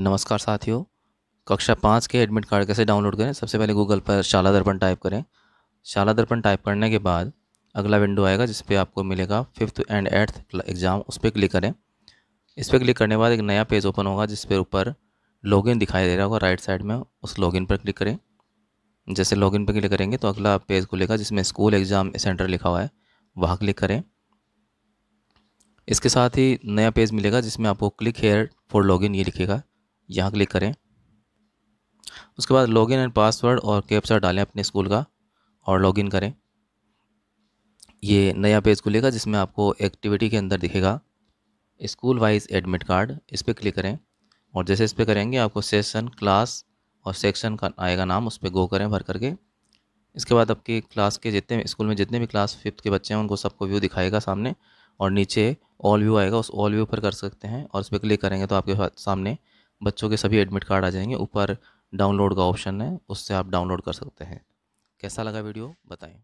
नमस्कार साथियों कक्षा पाँच के एडमिट कार्ड कैसे डाउनलोड करें सबसे पहले गूगल पर शाला दर्पण टाइप करें शाला दर्पण टाइप करने के बाद अगला विंडो आएगा जिस पर आपको मिलेगा फिफ्थ एंड एट्थ एग्ज़ाम उस पर क्लिक करें इस पर क्लिक करने के बाद एक नया पेज ओपन होगा जिस पर ऊपर लॉगिन दिखाई दे रहा होगा राइट साइड में उस लॉगिन पर क्लिक करें जैसे लॉगिन पर क्लिक करेंगे तो अगला पेज खुलेगा जिसमें स्कूल एग्ज़ाम सेंटर लिखा हुआ है वहाँ क्लिक करें इसके साथ ही नया पेज मिलेगा जिसमें आपको क्लिक हेयर फॉर लॉगिन ये लिखेगा यहाँ क्लिक करें उसके बाद लॉगिन एंड पासवर्ड और कैप्चा डालें अपने स्कूल का और लॉगिन करें ये नया पेज खुलेगा जिसमें आपको एक्टिविटी के अंदर दिखेगा स्कूल वाइज एडमिट कार्ड इस पर क्लिक करें और जैसे इस पर करेंगे आपको सेशन क्लास और सेक्शन का आएगा नाम उस पर गो करें भर करके इसके बाद आपके क्लास के जितने स्कूल में जितने भी क्लास फिफ्थ के बच्चे हैं उनको सबको व्यू दिखाएगा सामने और नीचे ऑल व्यू आएगा उस ऑल व्यू पर कर सकते हैं और उस पर क्लिक करेंगे तो आपके सामने बच्चों के सभी एडमिट कार्ड आ जाएंगे ऊपर डाउनलोड का ऑप्शन है उससे आप डाउनलोड कर सकते हैं कैसा लगा वीडियो बताएं